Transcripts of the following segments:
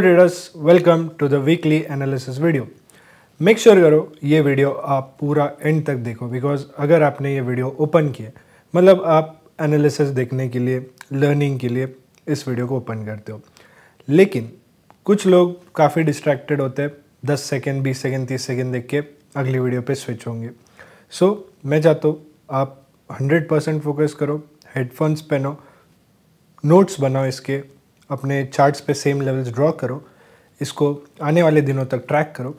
Traders welcome to the weekly analysis video make sure करो ये video आप पूरा एंड तक देखो बिकॉज अगर आपने ये वीडियो ओपन किया मतलब आप एनालिसिस देखने के लिए लर्निंग के लिए इस वीडियो को ओपन करते हो लेकिन कुछ लोग काफ़ी डिस्ट्रैक्टेड होते हैं दस सेकेंड बीस सेकेंड तीस सेकेंड देख के अगली वीडियो पे स्विच होंगे सो so, मैं चाहता हूँ आप हंड्रेड परसेंट फोकस करो हेडफोन्स पहनो नोट्स बनाओ इसके अपने चार्ट्स पे सेम लेवल्स ड्रॉ करो इसको आने वाले दिनों तक ट्रैक करो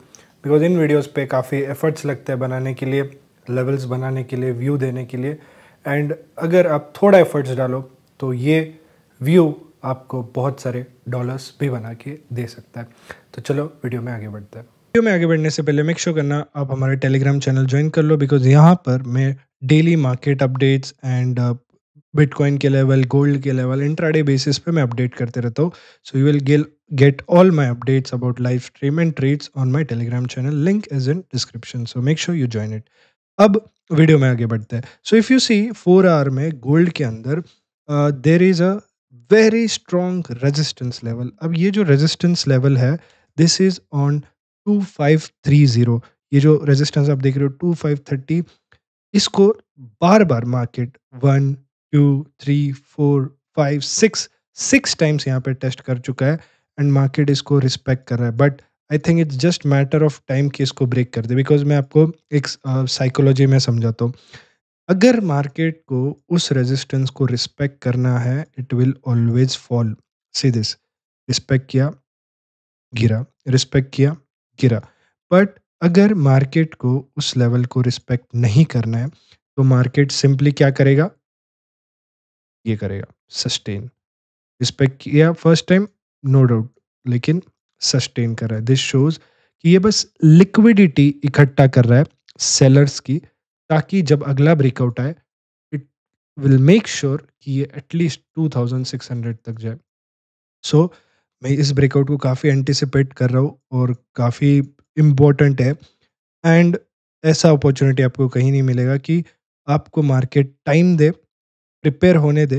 बिकॉज इन वीडियोस पे काफ़ी एफर्ट्स लगते हैं बनाने के लिए लेवल्स बनाने के लिए व्यू देने के लिए एंड अगर आप थोड़ा एफर्ट्स डालो तो ये व्यू आपको बहुत सारे डॉलर्स भी बना के दे सकता है तो चलो वीडियो में आगे बढ़ते हैं वीडियो में आगे बढ़ने से पहले मेक शो करना आप हमारे टेलीग्राम चैनल ज्वाइन कर लो बिकॉज यहाँ पर मैं daily market updates and bitcoin के लेवल गोल्ड के लेवल इंट्राडे बेसिस पे मैं अपडेट करते रहता हूँ so you will get all my updates about live stream and trades on my telegram channel link is in description so make sure you join it अब video में आगे बढ़ते हैं so if you see four hour में gold के अंदर there is a very strong resistance level अब ये जो रेजिस्टेंस लेवल है this is on two five three zero ये जो रेजिस्टेंस आप देख रहे हो टू फाइव थर्टी इसको बार बार market one two three four five six six times यहाँ पे टेस्ट कर चुका है एंड मार्केट इसको रिस्पेक्ट कर रहा है but I think it's just matter of time कि इसको ब्रेक कर दे बिकॉज मैं आपको एक साइकोलॉजी uh, में समझाता हूँ अगर मार्केट को उस रेजिस्टेंस को रिस्पेक्ट करना है it will always fall see this respect किया गिरा रिस्पेक्ट किया गिरा बट अगर मार्केट को उस लेवल को रिस्पेक्ट नहीं करना है तो मार्केट सिंपली क्या करेगा ये करेगा सस्टेन इस पर किया फर्स्ट टाइम नो डाउट लेकिन सस्टेन कर रहा है दिस शोज कि ये बस लिक्विडिटी इकट्ठा कर रहा है सेलर्स की ताकि जब अगला ब्रेकआउट आए इट विल मेक श्योर कि ये एटलीस्ट 2600 तक जाए सो so, मैं इस ब्रेकआउट को काफ़ी एंटिसिपेट कर रहा हूँ और काफ़ी इम्पोर्टेंट है एंड ऐसा अपॉर्चुनिटी आपको कहीं नहीं मिलेगा कि आपको मार्केट टाइम दे प्रिपेयर होने दे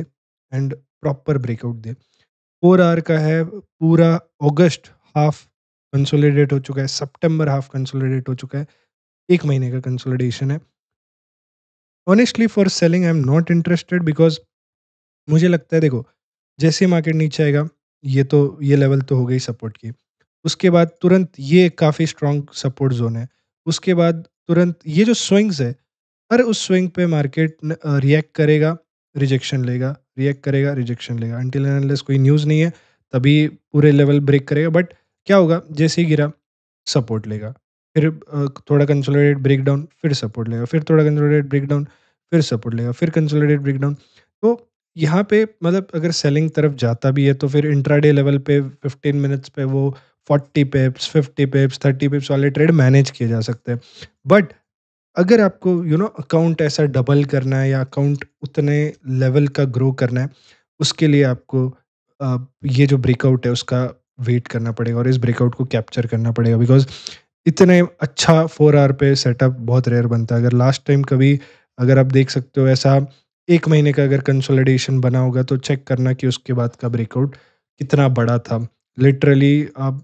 एंड प्रॉपर ब्रेकआउट दे फोर आर का है पूरा अगस्त हाफ कंसोलिडेट हो चुका है सितंबर हाफ कंसोलिडेट हो चुका है एक महीने का कंसोलिडेशन है honestly for selling I am not interested because मुझे लगता है देखो जैसे मार्केट नीचे आएगा ये तो ये लेवल तो हो गई सपोर्ट की उसके बाद तुरंत ये काफ़ी स्ट्रॉन्ग सपोर्ट जोन है उसके बाद तुरंत ये जो स्विंग्स है हर उस स्विंग पे मार्केट रिएक्ट करेगा रिजेक्शन लेगा रिएक्ट करेगा रिजेक्शन लेगा अंटिल एनलेस कोई न्यूज़ नहीं है तभी पूरे लेवल ब्रेक करेगा बट क्या होगा जैसे ही गिरा सपोर्ट लेगा फिर थोड़ा कंसोलिडेट ब्रेकडाउन फिर सपोर्ट लेगा फिर थोड़ा कंसोलिडेट डाउन फिर सपोर्ट लेगा फिर कंसोलिडेट डाउन तो यहाँ पे मतलब अगर सेलिंग तरफ जाता भी है तो फिर इंट्राडे लेवल पे 15 मिनट्स पे वो 40 पेप्स 50 पेप्स 30 पेप्स वाले ट्रेड मैनेज किए जा सकते हैं बट अगर आपको यू नो अकाउंट ऐसा डबल करना है या अकाउंट उतने लेवल का ग्रो करना है उसके लिए आपको ये जो ब्रेकआउट है उसका वेट करना पड़ेगा और इस ब्रेकआउट को कैप्चर करना पड़ेगा बिकॉज इतने अच्छा फोर आर पे सेटअप बहुत रेयर बनता है अगर लास्ट टाइम कभी अगर आप देख सकते हो ऐसा एक महीने का अगर कंसोलिडेशन बना होगा तो चेक करना कि उसके बाद का ब्रेकआउट कितना बड़ा था लिटरली आप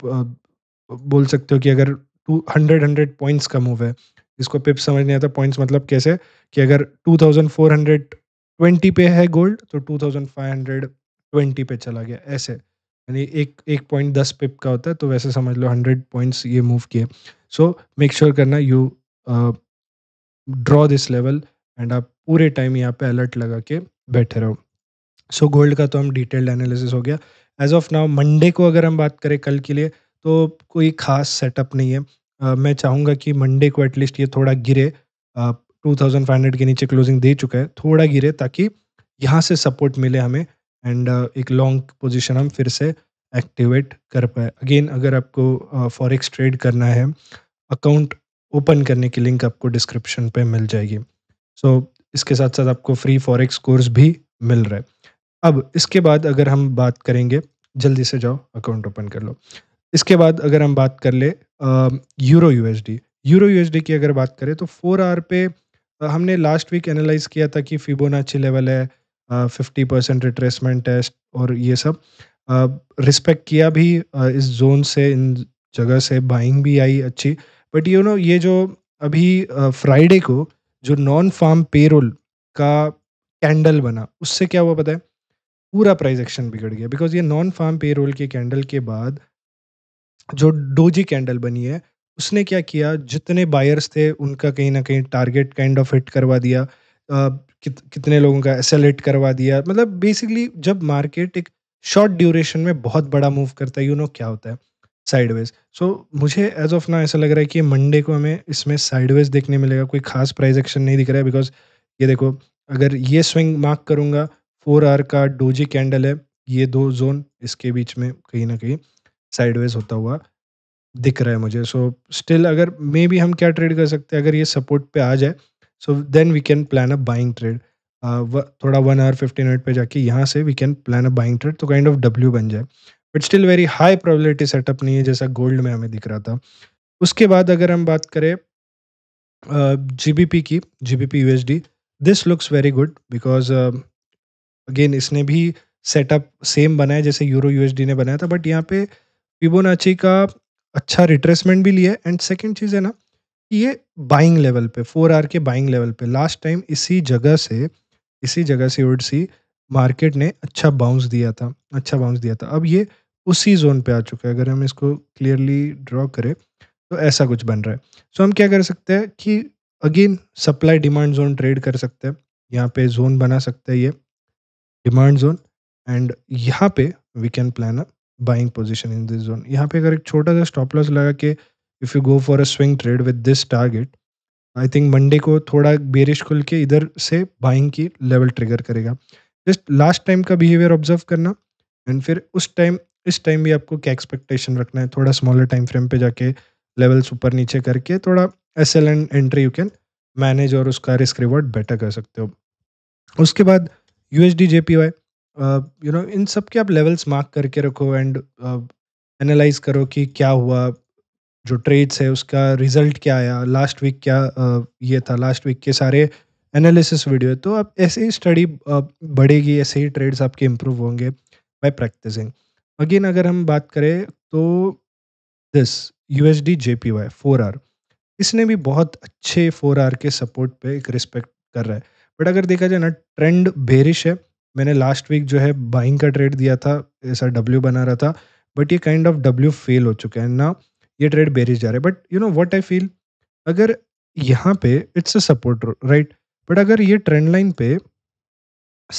बोल सकते हो कि अगर टू हंड्रेड हंड्रेड पॉइंट्स का मूव है जिसको पिप समझ नहीं आता पॉइंट्स मतलब कैसे कि अगर 2420 पे है गोल्ड तो 2520 पे चला गया ऐसे यानी एक एक पॉइंट दस पिप का होता है तो वैसे समझ लो हंड्रेड पॉइंट्स ये मूव किए सो मेक श्योर करना you draw this level and आप पूरे टाइम यहाँ पे अलर्ट लगा के बैठे रहो सो so, गोल्ड का तो हम डिटेल्ड एनालिसिस हो गया एज ऑफ नाउ मंडे को अगर हम बात करें कल के लिए तो कोई खास सेटअप नहीं है मैं चाहूँगा कि मंडे को एटलीस्ट ये थोड़ा गिरे टू थाउजेंड फाइव हंड्रेड के नीचे क्लोजिंग दे चुका है थोड़ा गिरे ताकि यहाँ से सपोर्ट मिले हमें एंड एक लॉन्ग पोजिशन हम फिर से एक्टिवेट कर पाए अगेन अगर आपको फॉरेक्स ट्रेड करना है अकाउंट ओपन करने की लिंक आपको डिस्क्रिप्शन पे मिल जाएगी सो so, इसके साथ साथ आपको फ्री फॉरेक्स कोर्स भी मिल रहा है अब इसके बाद अगर हम बात करेंगे जल्दी से जाओ अकाउंट ओपन कर लो इसके बाद अगर हम बात कर ले यूरो यूएसडी यूरो यूएसडी की अगर बात करें तो फोर आर पे हमने लास्ट वीक एनालाइज किया था कि फिबोना अच्छी लेवल है फिफ्टी परसेंट रिट्रेसमेंट टेस्ट और ये सब रिस्पेक्ट uh, किया भी uh, इस जोन से इन जगह से बाइंग भी आई अच्छी बट यू नो ये जो अभी फ्राइडे uh, को जो नॉन फार्म पेरोल का कैंडल बना उससे क्या हुआ पता है पूरा प्राइस एक्शन बिगड़ गया बिकॉज ये नॉन फार्म पेरोल के कैंडल के बाद जो डोजी कैंडल बनी है उसने क्या किया जितने बायर्स थे उनका कहीं ना कहीं टारगेट काइंड ऑफ हिट करवा दिया आ, कित, कितने लोगों का एस करवा दिया मतलब बेसिकली जब मार्केट एक शॉर्ट ड्यूरेशन में बहुत बड़ा मूव करता है यू नो क्या होता है साइडवेज सो so, मुझे एज ऑफ ना ऐसा लग रहा है कि मंडे को हमें इसमें साइडवेज देखने मिलेगा कोई खास प्राइस एक्शन नहीं दिख रहा है बिकॉज ये देखो अगर ये स्विंग मार्क करूँगा फोर आर का डोजी कैंडल है ये दो जोन इसके बीच में कहीं ना कहीं साइडवेज होता हुआ दिख रहा है मुझे सो स्टिल अगर मे बी हम क्या ट्रेड कर सकते हैं अगर ये सपोर्ट पे आ जाए so then we can plan a buying trade थोड़ा वन आवर फिफ्टीन मिनट पे जाके यहाँ से we can plan a buying trade तो काइंड ऑफ डब्ल्यू बन जाए but still very high probability setup नहीं है जैसा गोल्ड में हमें दिख रहा था उसके बाद अगर हम बात करें जी बी पी की G B P U S D this looks very good because again इसने भी सेटअप सेम बनाया जैसे यूरो यूएसडी ने बनाया था बट यहाँ पे फिबोनाची का अच्छा रिट्रेसमेंट भी लिया एंड सेकेंड चीज़ है ना कि ये बाइंग लेवल पे फोर आर के बाइंग लेवल पे लास्ट टाइम इसी जगह से इसी जगह से उड सी मार्केट ने अच्छा बाउंस दिया था अच्छा बाउंस दिया था अब ये उसी जोन पे आ चुका है अगर हम इसको क्लियरली ड्रॉ करें तो ऐसा कुछ बन रहा है सो so, हम क्या कर सकते हैं कि again supply demand zone trade कर सकते हैं यहाँ पे जोन बना सकते हैं ये डिमांड जोन एंड यहाँ पे we can plan a buying position in this zone यहाँ पे अगर एक छोटा सा स्टॉप लॉस लगा के if you go for a swing trade with this target I think Monday को थोड़ा बेरिश खुल के इधर से बाइंग की लेवल ट्रिगर करेगा जस्ट लास्ट टाइम का बिहेवियर ऑब्जर्व करना एंड फिर उस टाइम इस टाइम भी आपको क्या एक्सपेक्टेशन रखना है थोड़ा स्मॉलर टाइम फ्रेम पे जाके लेवल्स ऊपर नीचे करके थोड़ा S L and entry you can manage और उसका रिस्क रिवॉर्ड बेटर कर सकते हो उसके बाद U S D J P Y you uh, know इन सब के आप लेवल्स मार्क करके रखो एंड एनालाइज uh, करो कि क्या हुआ जो ट्रेड्स है उसका रिजल्ट क्या आया लास्ट वीक क्या uh, ये था लास्ट वीक के सारे एनालिसिस वीडियो तो आप ऐसे ही स्टडी uh, बढ़ेगी ऐसे ही ट्रेड्स आपके इम्प्रूव होंगे बाय प्रैक्टिसिंग अगेन अगर हम बात करें तो this U S D J P Y four hour इसने भी बहुत अच्छे फोर आर के सपोर्ट पे एक रिस्पेक्ट कर रहा है बट अगर देखा जाए ना ट्रेंड बेरिश है मैंने लास्ट वीक जो है बाइंग का ट्रेड दिया था ऐसा डब्ल्यू बना रहा था बट ये काइंड ऑफ डब्ल्यू फेल हो चुका है ना ये ट्रेड बेरिज जा रहा है but you know what I feel अगर यहाँ पे it's a support right but अगर ये ट्रेंड लाइन पे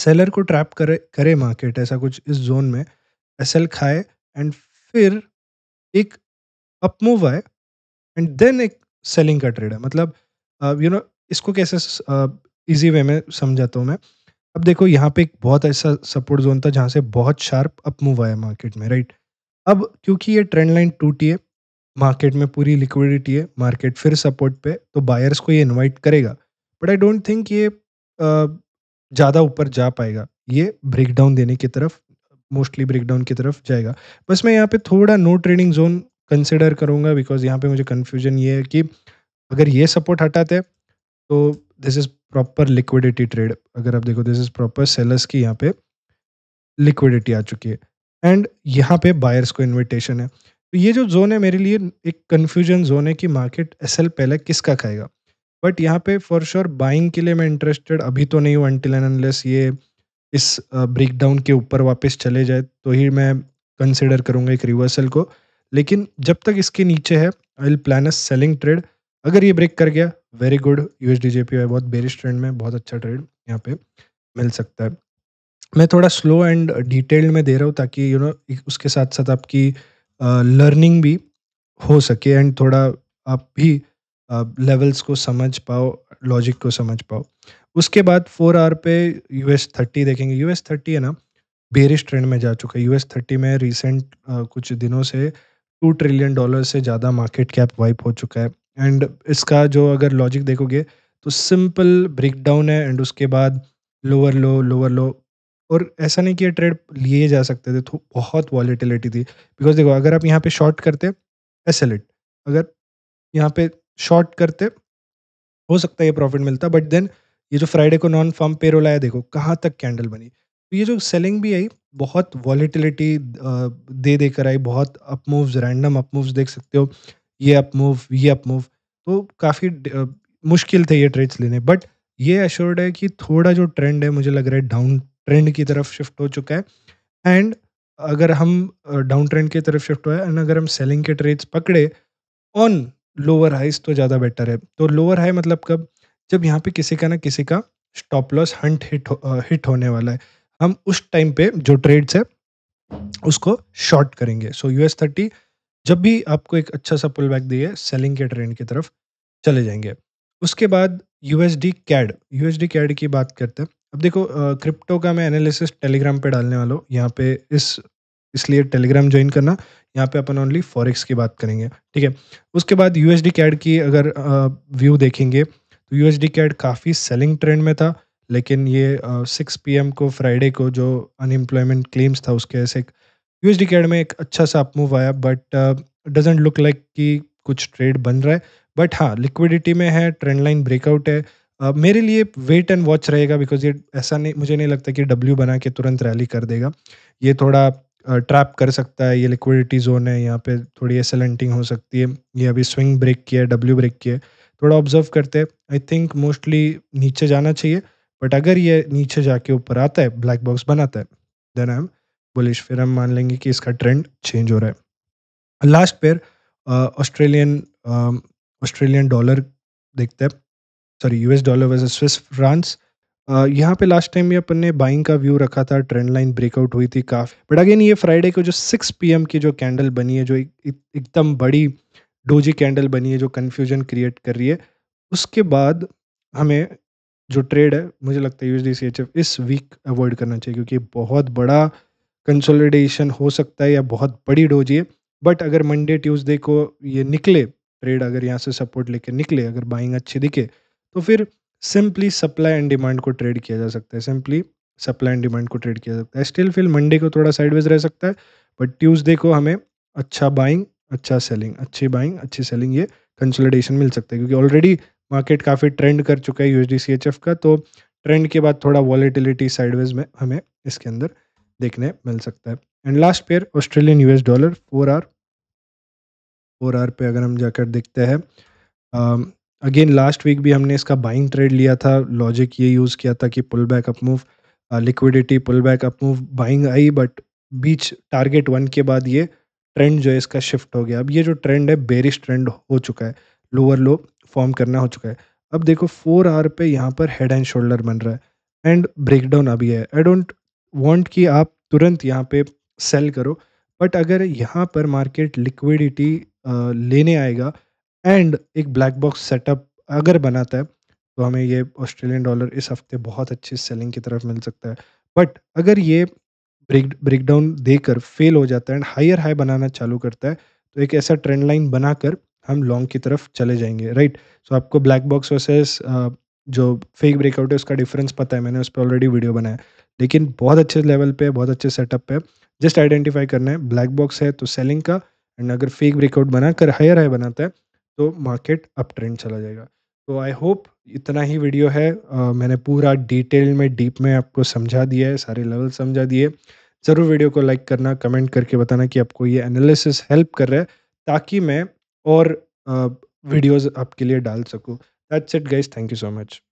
सेलर को ट्रैप करे करे मार्केट ऐसा कुछ इस जोन में एल खाए एंड फिर एक अपमूव आए एंड देन एक सेलिंग का ट्रेड है मतलब you uh, know you know, इसको कैसे इजी uh, वे में समझाता हूँ मैं अब देखो यहाँ पे एक बहुत ऐसा सपोर्ट जोन था जहाँ से बहुत शार्प अप मूव आया मार्केट में राइट अब क्योंकि ये ट्रेंड लाइन टूटी है मार्केट में पूरी लिक्विडिटी है मार्केट फिर सपोर्ट पे तो बायर्स को ये इनवाइट करेगा बट आई डोंट थिंक ये ज़्यादा ऊपर जा पाएगा ये ब्रेकडाउन देने की तरफ मोस्टली ब्रेकडाउन की तरफ जाएगा बस मैं यहाँ पे थोड़ा नो ट्रेडिंग जोन कंसिडर करूँगा बिकॉज यहाँ पे मुझे कन्फ्यूजन ये है कि अगर ये सपोर्ट हटाते तो this is proper liquidity trade अगर आप देखो दिस इज प्रॉपर सेलर्स की यहाँ पे लिक्विडिटी आ चुकी है एंड यहाँ पे बायर्स को इन्विटेशन है तो ये जो जोन है मेरे लिए एक कन्फ्यूजन जोन है कि मार्केट एस एल पहले किसका खाएगा बट यहाँ पे फॉर श्योर बाइंग के लिए मैं इंटरेस्टेड अभी तो नहीं हूँ अनटिल एन अनलेस ये इस ब्रेकडाउन के ऊपर वापस चले जाए तो ही मैं कंसिडर करूँगा एक रिवर्सल को लेकिन जब तक इसके नीचे है I will plan a selling trade अगर ये ब्रेक कर गया वेरी गुड यू एस है बहुत बेरिश ट्रेंड में बहुत अच्छा ट्रेड यहाँ पे मिल सकता है मैं थोड़ा स्लो एंड डिटेल्ड में दे रहा हूँ ताकि यू you नो know, उसके साथ साथ आपकी लर्निंग uh, भी हो सके एंड थोड़ा आप भी लेवल्स uh, को समझ पाओ लॉजिक को समझ पाओ उसके बाद फोर आर पे यू एस थर्टी देखेंगे यू एस थर्टी है ना बेरिश ट्रेंड में जा चुका है यू एस थर्टी में रिसेंट uh, कुछ दिनों से टू ट्रिलियन डॉलर से ज़्यादा मार्केट कैप वाइप हो चुका है एंड इसका जो अगर लॉजिक देखोगे तो सिंपल ब्रेक डाउन है एंड उसके बाद लोअर लो लोअर लो और ऐसा नहीं कि ये ट्रेड लिए जा सकते थे तो बहुत वॉलीटिलिटी थी बिकॉज देखो अगर आप यहाँ पे शॉर्ट करते एस अगर यहाँ पे शॉर्ट करते हो सकता है ये प्रॉफिट मिलता बट देन ये जो फ्राइडे को नॉन फॉर्म पेरोल आया देखो कहाँ तक कैंडल बनी तो ये जो सेलिंग भी आई बहुत वॉलीटिलिटी दे देकर आई बहुत अपमूव्स रैंडम अपमूव्स देख सकते हो ये अप मूव ये अप मूव तो काफ़ी मुश्किल थे ये ट्रेड्स लेने बट ये अश्योर्ड है कि थोड़ा जो ट्रेंड है मुझे लग रहा है डाउन ट्रेंड की तरफ शिफ्ट हो चुका है एंड अगर हम डाउन ट्रेंड की तरफ शिफ्ट हुआ है एंड अगर हम सेलिंग के ट्रेड्स पकड़े ऑन लोअर हाइज तो ज़्यादा बेटर है तो लोअर हाई मतलब कब जब यहाँ पे किसी का ना किसी का स्टॉप लॉस हंट हिट हो, हिट होने वाला है हम उस टाइम पे जो ट्रेड्स है उसको शॉर्ट करेंगे सो यूएस थर्टी जब भी आपको एक अच्छा-सा पुल बैक दिए, सेलिंग के ट्रेंड की तरफ चले जाएंगे उसके बाद USD CAD U S D CAD की बात करते हैं। अब देखो क्रिप्टो का मैं एनालिसिस टेलीग्राम पे डालने वाला हूँ। यहाँ पे इस इसलिए टेलीग्राम ज्वाइन करना, यहाँ पे अपन ओनली फॉरेक्स की बात करेंगे, ठीक है? उसके बाद यू एस डी कैड की अगर व्यू देखेंगे, तो यू एस डी कैड काफ़ी सेलिंग ट्रेंड में था, लेकिन ये सिक्स पी एम को फ्राइडे को जो अनएम्प्लॉयमेंट क्लेम्स था, उसके ऐसे एक डी कैड में एक अच्छा सा अपमूव मूव आया बट डजेंट लुक लाइक कि कुछ ट्रेड बन रहा है बट हाँ लिक्विडिटी में है ट्रेंड लाइन ब्रेकआउट है Uh, मेरे लिए वेट एंड वॉच रहेगा बिकॉज ये ऐसा नहीं मुझे नहीं लगता कि डब्ल्यू बना के तुरंत रैली कर देगा ये थोड़ा ट्रैप uh, कर सकता है ये लिक्विडिटी जोन है यहाँ पे थोड़ी एस हो सकती है ये अभी स्विंग ब्रेक किया है डब्ल्यू ब्रेक किया है थोड़ा ऑब्जर्व करते हैं आई थिंक मोस्टली नीचे जाना चाहिए बट अगर ये नीचे जाके ऊपर आता है ब्लैक बॉक्स बनाता है देन आई एम बुलिश फिर हम मान लेंगे कि इसका ट्रेंड चेंज हो रहा है last pair Australian Australian dollar देखते हैं sorry US dollar versus Swiss franc यहाँ पे लास्ट टाइम भी अपन ने बाइंग का व्यू रखा था ट्रेंड लाइन ब्रेकआउट हुई थी काफ़ी बट अगेन ये फ्राइडे को जो सिक्स पी की जो कैंडल बनी है जो एकदम बड़ी डोजी कैंडल बनी है जो कन्फ्यूजन क्रिएट कर रही है उसके बाद हमें जो ट्रेड है मुझे लगता है यूएसडी सी इस वीक अवॉइड करना चाहिए क्योंकि बहुत बड़ा कंसोलिडेशन हो सकता है या बहुत बड़ी डोज ये बट अगर मंडे ट्यूसडे को ये निकले ट्रेड अगर यहाँ से सपोर्ट लेके निकले अगर बाइंग अच्छी दिखे तो फिर सिंपली सप्लाई एंड डिमांड को ट्रेड किया जा सकता है सिंपली सप्लाई एंड डिमांड को ट्रेड किया जा सकता है स्टिल फिल मंडे को थोड़ा साइडवेज रह सकता है बट ट्यूसडे को हमें अच्छा बाइंग अच्छा सेलिंग अच्छी बाइंग अच्छी सेलिंग ये कंसोलिडेशन मिल सकता है क्योंकि ऑलरेडी मार्केट काफ़ी ट्रेंड कर चुका है यू का तो ट्रेंड के बाद थोड़ा वॉलीटिलिटी साइडवेज में हमें इसके अंदर देखने मिल सकता है and last pair Australian US dollar four hour four hour पे अगर हम जाकर देखते हैं अगेन लास्ट वीक भी हमने इसका बाइंग ट्रेड लिया था लॉजिक ये यूज़ किया था कि pull back up move liquidity pull back up move buying आई बट बीच टारगेट वन के बाद ये ट्रेंड जो है इसका शिफ्ट हो गया अब ये जो ट्रेंड है बेरिश ट्रेंड हो चुका है लोअर लो फॉर्म करना हो चुका है अब देखो फोर आर पे यहाँ पर हेड एंड शोल्डर बन रहा है एंड ब्रेकडाउन अभी है आई डोंट वांट कि आप तुरंत यहाँ पे सेल करो बट अगर यहाँ पर मार्केट लिक्विडिटी लेने आएगा एंड एक ब्लैक बॉक्स सेटअप अगर बनाता है तो हमें ये ऑस्ट्रेलियन डॉलर इस हफ्ते बहुत अच्छी सेलिंग की तरफ मिल सकता है बट अगर ये ब्रेक ब्रेकडाउन देकर फेल हो जाता है एंड हायर हाई बनाना चालू करता है तो एक ऐसा ट्रेंड लाइन बनाकर हम लॉन्ग की तरफ चले जाएंगे राइट सो so आपको ब्लैक बॉक्स वर्सेस जो फेक ब्रेकआउट है उसका डिफरेंस पता है मैंने उस पर ऑलरेडी वीडियो बनाया लेकिन बहुत अच्छे लेवल पे बहुत अच्छे सेटअप पे जस्ट आइडेंटिफाई करना है ब्लैक बॉक्स है तो सेलिंग का एंड अगर फेक ब्रेकआउट बनाकर हायर हाई बनाता है तो मार्केट अप ट्रेंड चला जाएगा तो आई होप इतना ही वीडियो है आ, मैंने पूरा डिटेल में डीप में आपको समझा दिया है सारे लेवल समझा दिए ज़रूर वीडियो को लाइक करना कमेंट करके बताना कि आपको ये एनालिसिस हेल्प कर रहा है ताकि मैं और वीडियोज़ आपके लिए डाल सकूँ that's it guys thank you so much